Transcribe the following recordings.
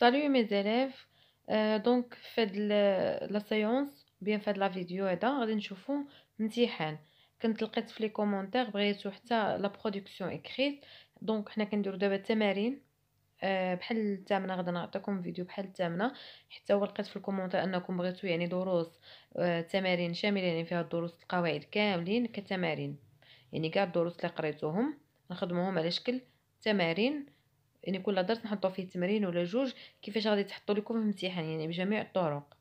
سالو مي زيليف دونك donc فهاد لا سيونس بيان فهاد لا فيديو هذا غادي نشوفو امتحان كنت لقيت في لي كومونتير بغيتو حتى لا برودكسيون اكريت دونك حنا كنديرو دابا التمارين بحال الثامنه غادي نعطيكم فيديو بحال الثامنه حتى هو لقيت في الكومونتير انكم بغيتو يعني دروس آه، تمارين شامله يعني فيها الدروس القواعد كاملين كتمارين يعني كاع الدروس اللي قريتوهم نخدموهم على شكل تمارين يعني كل درس نحطو فيه تمرين ولا جوج كيفاش غادي تحطوا لكم الامتحان يعني بجميع الطرق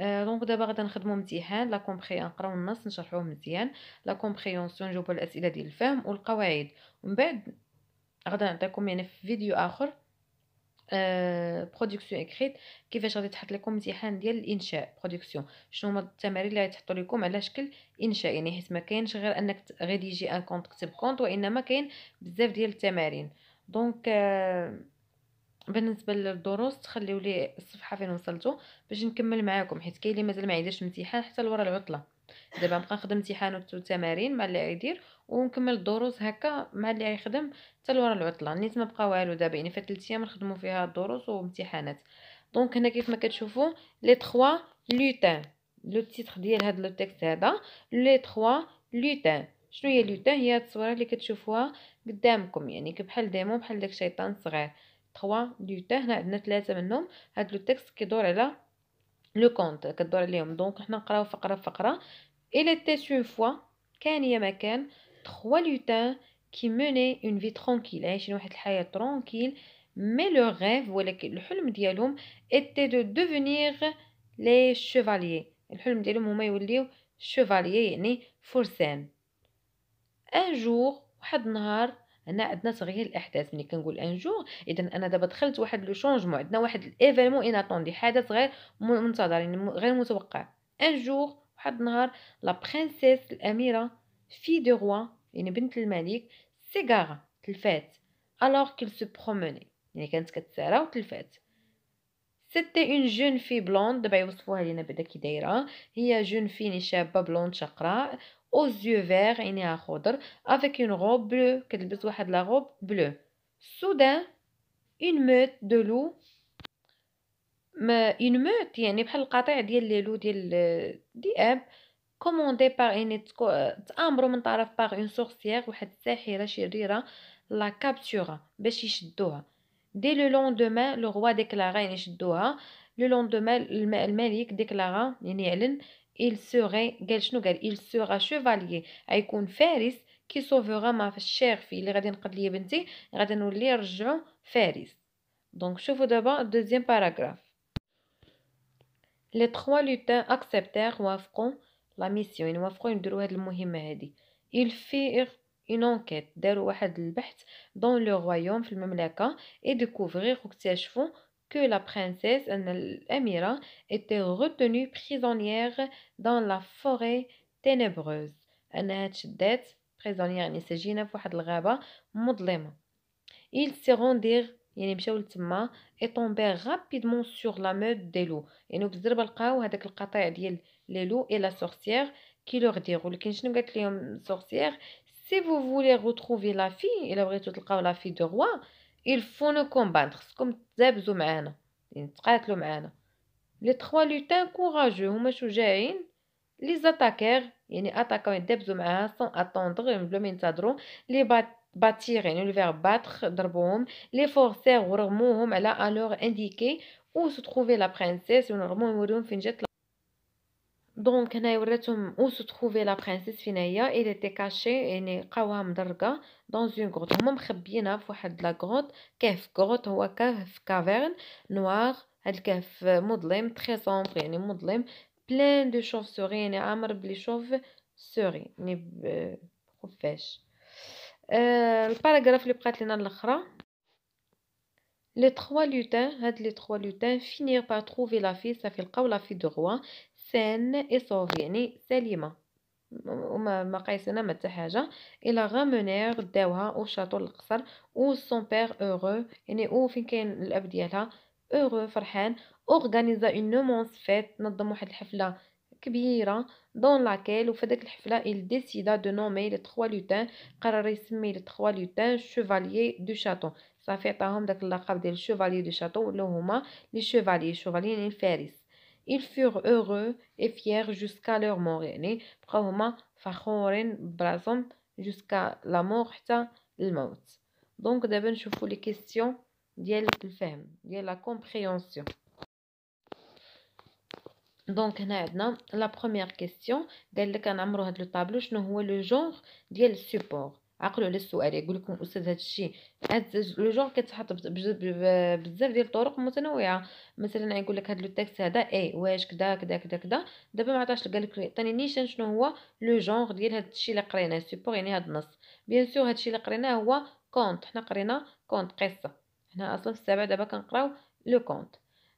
آه، دونك دابا غادي نخدمو امتحان لا كومبري نقراو النص نشرحوه مزيان لا كومبريونسيون نجاوبو على الاسئله ديال الفهم والقواعد ومن بعد غادي نعطيكم يعني في فيديو اخر برودكسيون آه، اكريت كيفاش غادي تحط لكم امتحان ديال الانشاء برودكسيون شنو هما التمارين اللي غيتحطوا لكم على شكل انشاء يعني حيت ما كاينش غير انك غادي يجي ان كونت كتب كونت وانما كاين بزاف ديال التمارين دونك آه، بالنسبه للدروس تخليو لي الصفحه فين وصلتو باش نكمل معاكم حيت كاين اللي مازال ما عيدش امتحان حتى لورا العطله دابا نبقى نخدم امتحان والتمارين مع اللي غيدير ونكمل الدروس هكا مع اللي غيخدم حتى لورا العطله نيت ما بقى والو دابا يعني فات 3 ايام نخدموا فيها الدروس وامتحانات دونك هنا كيف ما كتشوفوا لي 3 لوتين لو تيتغ ديال هاد لو تيكست هذا لي 3 لوتين شنو هي لوتين هي التصويره اللي كتشوفوها قدامكم يعني بحال ديمو بحال داك شيطان صغير 3 لوتا هنا عندنا ثلاثه منهم هاد لو تكست كيدور على لو كونط كدور عليهم دونك حنا نقراو فقره فقره الى تيت اون فوا كان يا ما كان تخوا كي موني اون في ترونكيل عايشين واحد الحياه ترونكيل مي لو غيف ولكن الحلم ديالهم ايتي دو دوفينير لي شيفاليي الحلم ديالهم هما يوليو شيفاليي يعني فرسان ان جور واحد النهار هنا عندنا تغيير الاحداث ملي كنقول ان جو اذا انا دابا دخلت واحد لو شونجمون عندنا واحد الايفينمون اتوندي حدث غير منتظر يعني غير متوقع ان جو واحد النهار لا برينسيس الاميره في دو روا يعني بنت الملك سيغارا تلفات الوغ كيل سو بروموني يعني كانت كتسارى وتلفات سيتي اون جون في بلوند دابا يوصفوها لينا بعدا كي دايره هي جون في يعني شابه بلوند شقراء aux yeux verts, يعني à خضر, avec une robe bleue, كتلبس de la robe bleue. Soudain, une meute de loups, une meute, يعني بحال القطيع ديال لي لو ديال دي اب, commandée par une تامرو من طرف par une sorcière, واحد ساحرة شريرة, la captura, باش يشدوها. Dès le lendemain, le roi déclara, يعني le lendemain, le malik déclara, يعني il serait il sera chevalier غيكون فارس كي سوفورا ما في الشير في اللي غادي نقد ليا بنتي غادي نولي نرجعو فارس دونك شوفوا دابا دوزيام باراغراف لي تخوا لوتان اكسبتير وافقوا لا ميسيون يعني وافقوا يديروا هذه المهمه هذه il firent une enquête داروا واحد البحث دون لو رويوم في المملكه et découvrir واكتشفوا que la princesse l'amira était retenue prisonnière dans la forêt ténébreuse. prisonnière, Ils se rendirent et tombèrent rapidement sur la meute des loups. Et nous observons les loups et la sorcière qui leur dirent Si vous voulez retrouver la fille, il aurait tout la fille du roi il faut nous combattre, comme tzabzou m'ana, Les trois lutins courageux, Les les attaquèrent, les attaquants sans attendre, le attaquants. les attaquants. les attaquants. battre, les forcèrent, elle a alors indiqué où se trouvait la princesse, la donc, nous avons vu où se trouvait la princesse Fineya. Elle était cachée dans une grotte. même avons vu la grotte. C'est une grotte, une caverne noire. Elle est très sombre. pleine de chauves-souris. Elle est très sombre. Elle est très professeure. Le paragraphe est prêt. Les trois lutins finirent par trouver la fille. Ça fait le cas où la fille du roi. سان اي صوف يعني سليمة وما ما قيسنا ما حتى حاجه الا غامونير داوها او شاطو القصر او سون بير اورو يعني او فين كاين الاب ديالها اورو فرحان اورغانيزا اون نومونس فيت نظم واحد الحفله كبيره دون لاكيل وفي داك الحفله il décida de nommer les trois lutins قرر يسمي les trois lutins chevalier du château صافي عطاهم داك اللقب ديال شوفالي دو شاطو ولاو هما لي شوفالي شوفالي يعني الفارس ils furent heureux et fiers jusqu'à leur mort rhoma fakhourin brazom jusqu'à la mort hatta le mort donc les questions voit la question de la compréhension donc la première question qui que nous remplissons ce tableau quel le genre du support عقلوا على السؤال يقول لكم استاذ هذا الشيء هاد لو جونغ كتحط بزاف ديال الطرق متنوعه مثلا يقول لك هاد لو تيكست هذا اي واش كدا كدا كدا كدا دابا ما عطاش قال لك عطاني نيشان شنو هو لو جونغ ديال هذا الشيء اللي قريناه سوبور يعني هاد النص بيان سور هذا الشيء اللي قريناه هو كونت حنا قرينا كونت قصه حنا اصلا في السابع دابا كنقراو لو كونت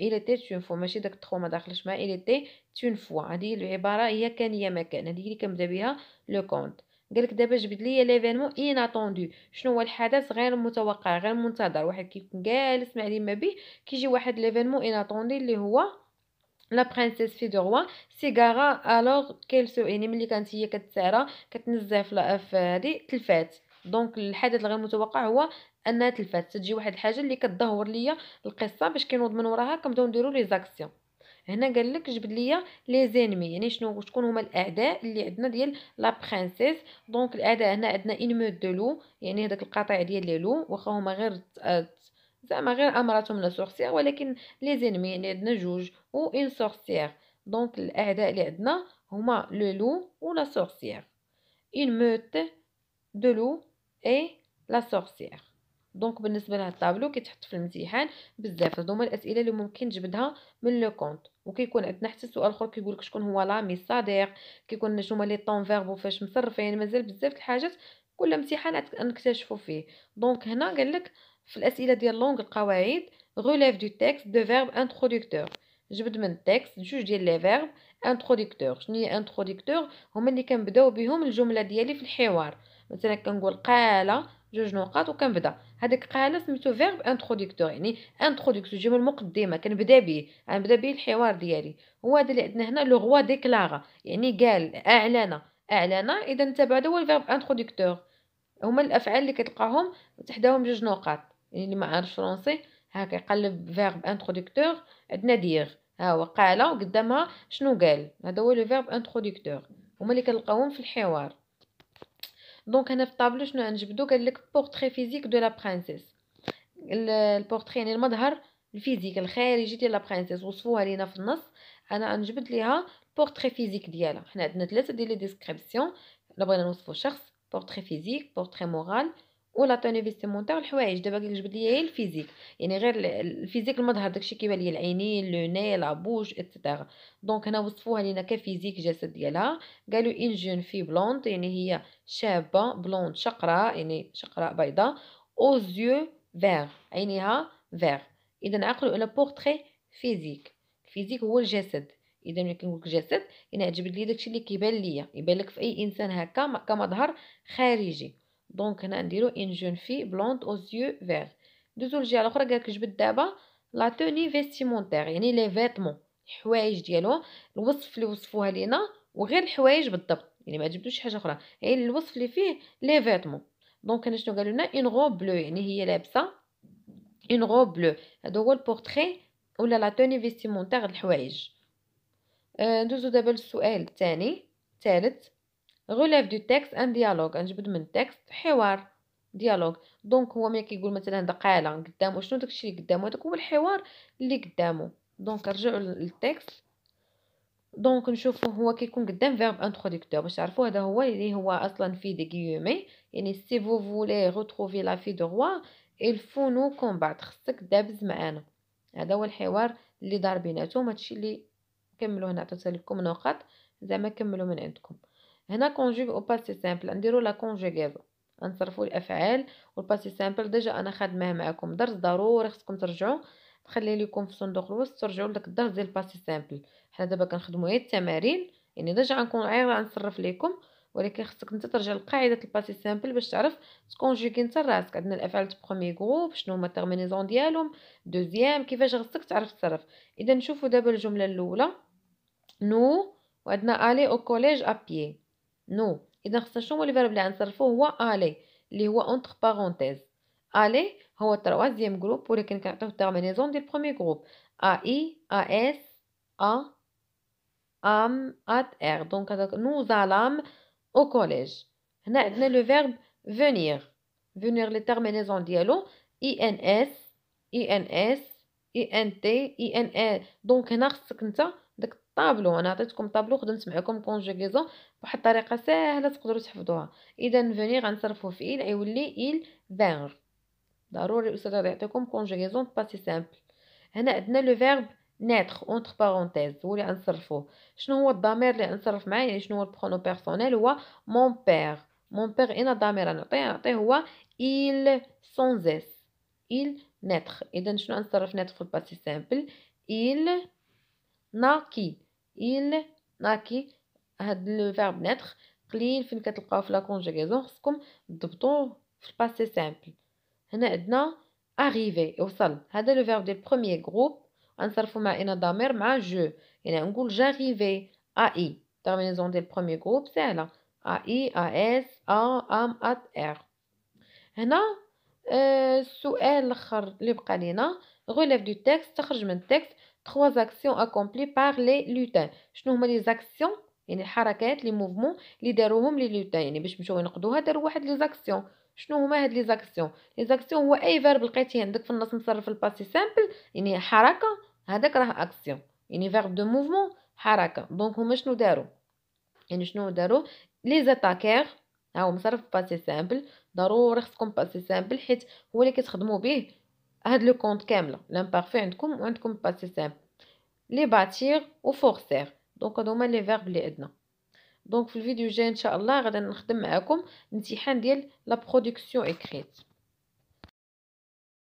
الى تي une فوا ماشي داك تخو ما داخلش مع الى تي une فوا هذه العباره هي كان يا ما كان هذه اللي كنبدا بها لو كونت قالك دابا جبد ليا ليفينمون اتوندو شنو هو الحدث غير متوقع غير منتظر واحد كيكون جالس مع لي ما بيه كيجي واحد ليفينمون اتوندي اللي هو لا برينسيس في دو روا سيغارا الوغ كيل سو يعني ملي كانت هي كتسارى كتنزع في هادي تلفات دونك الحدث الغير متوقع هو انها تلفات تجي واحد الحاجه اللي كتدهور ليا القصه باش كنوض من وراها كنبداو نديرو لي زاكسيون هنا قال لك جبد ليا لي زينمي يعني شنو شكون هما الاعداء اللي عندنا ديال لا برينسيس دونك الاعداء هنا عندنا ان مود دو لو يعني هذاك القطيع ديال لي لو واخا هما غير آه، زعما غير امراتهم لا سورسيير ولكن لي زينمي يعني عندنا جوج و ان سورسيير دونك الاعداء اللي عندنا هما لو لو ولا سورسيير ان موت دو لو اي لا سورسيير دونك بالنسبه لهاد الطابلو كيتحط في الامتحان بزاف هادو هما الاسئله اللي ممكن تجبدها من لو كونت وكيكون عندنا حتى سؤال الاخر كيقول لك شكون هو مي الصديق كيكون شنو لي طون فيرب وفاش مصرفين مازال بزاف الحاجات كل امتحان نكتشفوا فيه دونك هنا قال لك في الاسئله ديال لونغ القواعد غوليف دو تيكست دو فيرب انترودكتور جبد من التكست جوج ديال لي فيرب انترودكتور شنو هي انترودكتور هما اللي كنبداو بهم الجمله ديالي في الحوار مثلا كنقول قال جوج نقاط وكنبدا هذاك قال سميتو فيرب انتروديكتور يعني انتروديكتور جمل المقدمه كنبدا به غنبدا به الحوار ديالي هو هذا اللي عندنا هنا لو غوا ديكلارا يعني قال اعلن اعلن اذا تبع هذا هو الفيرب انتروديكتور هما الافعال اللي كتلقاهم تحداهم جوج نقاط يعني اللي ما عارفش فرونسي هاكا يقلب فيرب انتروديكتور عندنا دير ها هو قال قدامها شنو قال هذا هو لو فيرب انتروديكتور هما اللي كنلقاوهم في الحوار دونك هنا في الطابلو شنو غنجبدو قال لك بورتري فيزيك دو لا برانسيس البورتري يعني المظهر الفيزيك الخارجي ديال لا برانسيس وصفوها لينا في النص انا غنجبد ليها بورتري فيزيك ديالها حنا عندنا ثلاثه ديال لي ديسكريبسيون الا بغينا نوصفو شخص بورتري فيزيك بورتري مورال ولا توني فيستيمونتير الحوايج دابا كي جبد ليا هي الفيزيك يعني غير الفيزيك المظهر داكشي كيبان ليا العينين لو ني لا بوش اتسيتيرا دونك هنا وصفوها لينا كفيزيك جسد ديالها قالوا ان جون في بلوند يعني هي شابه بلوند شقراء يعني شقراء بيضاء او زيو فيغ عينيها فيغ اذا عقلوا على بورتري فيزيك الفيزيك هو الجسد اذا ملي كنقول لك جسد يعني عجبت لي داكشي اللي كيبان ليا يبان لك في اي انسان هكا كمظهر خارجي دونك هنا نديرو ان جون في بلوند او زيو فيغ ندوزو للجهه الاخرى قالك جبد دابا لا توني فيستيمونتير يعني لي فيتمون الحوايج ديالهم الوصف اللي وصفوها لينا وغير الحوايج بالضبط يعني ما جبدوش حاجه اخرى يعني الوصف اللي فيه لي فيتمون دونك هنا شنو قالوا لنا اون غو بلو يعني هي لابسه اون غو بلو هذا هو البورتري ولا لا توني فيستيمونتير الحوايج ندوزو آه، دابا للسؤال الثاني الثالث غولاف دو تكست ان ديالوغ نجبد من التكست حوار ديالوج دونك هو ملي كيقول مثلا دقالة قدامه شنو داكشي اللي قدامه هذاك هو الحوار اللي قدامه دونك نرجعوا للتكست دونك نشوفو هو كيكون قدام فيرب انتروديكتور باش تعرفوا هذا هو اللي هو اصلا في دي غيومي يعني سي فو فولي روتروفي لا في دو روا il faut nous combattre خصك دابز معانا هذا هو الحوار اللي دار بيناتهم هادشي اللي كملوا هنا عطيت لكم نقط زعما كملوا من عندكم هنا كونجوغ او باسي سامبل نديرو لا كونجوغيزو نصرفوا الافعال والباسي سامبل ديجا انا خادماه معكم درس ضروري خصكم ترجعوا نخلي لكم في صندوق الوصف ترجعوا لداك الدرس ديال الباسي سامبل حنا دابا كنخدموا غير التمارين يعني ديجا غنكون غير غنصرف لكم ولكن خصك انت ترجع لقاعده الباسي سامبل باش تعرف تكونجيكي انت راسك عندنا الافعال دو بروميي غروب شنو هما التيرمينيزون ديالهم دوزيام كيفاش خصك تعرف تصرف اذا نشوفوا دابا الجمله الاولى نو وعندنا الي او كوليج ابيي نو اذا خصنا شنو هو الفيرب اللي غنصرفوه هو الي اللي هو اونتر بارونتيز الي هو التروازيام جروب ولكن كنعطيوه التيرمينيزون ديال برومي جروب اي اس ا ام ات ار دونك هذاك نو زالام او كوليج هنا عندنا لو فيرب فينير فينير لي تيرمينيزون ديالو اي ان اس اي ان اس اي ان تي اي ان ا دونك هنا خصك نتا طابلو انا عطيتكم طابلو خدمت معكم كونجوغيزون بواحد الطريقه ساهله تقدروا تحفظوها اذا فيني غنصرفو في ايل يولي ايل فير ضروري الاستاذ غادي يعطيكم كونجوغيزون باسي سامبل هنا عندنا لو فيرب ناتخ اونتر بارونتيز هو اللي غنصرفوه شنو هو الضمير اللي غنصرف معاه يعني شنو هو البرونو بيرسونيل هو مون بير مون بير انا الضمير نعطيه نعطيه هو ايل سونزيس ايل il اذا شنو غنصرف ناتخ في الباسي سامبل ايل Naki, Il c'est Le verbe naître. Qli, il la conjugaison. comme d'obton, le simple. Hna edna, arriver. au sol. c'est le verbe du premier groupe. Ansarfou ma et' damer ma je. un ngoul, j'arrivais. A i. Terminaison du premier groupe, c'est A i, a s, a, a at, r. Hna, السؤال الاخر اللي le du texte, est texte, trois actions accomplies par les lutins شنو هما لي زاكسيون يعني الحركات لي موفمون لي داروهم لي لوتان يعني باش مشاو ينقدوها داروا واحد لي زاكسيون شنو هما هاد لي زاكسيون لي زاكسيون هو اي فيرب لقيتيه عندك في النص مصرف الباسي سامبل يعني حركه هذاك راه اكسيون يعني فيرب دو موفمون حركه دونك هما شنو داروا يعني شنو داروا لي زاتاكير هاو مصرف باسي سامبل ضروري خصكم باسي سامبل حيت هو اللي كتخدموا به هاد لو كونط كامله لامبارفي عندكم وعندكم باسي سامبل لي باتير فورسير دونك هادو هما لي فيرب لي عندنا دونك في الفيديو الجاي ان شاء الله غادي نخدم معاكم الامتحان ديال لا برودكسيون اكريت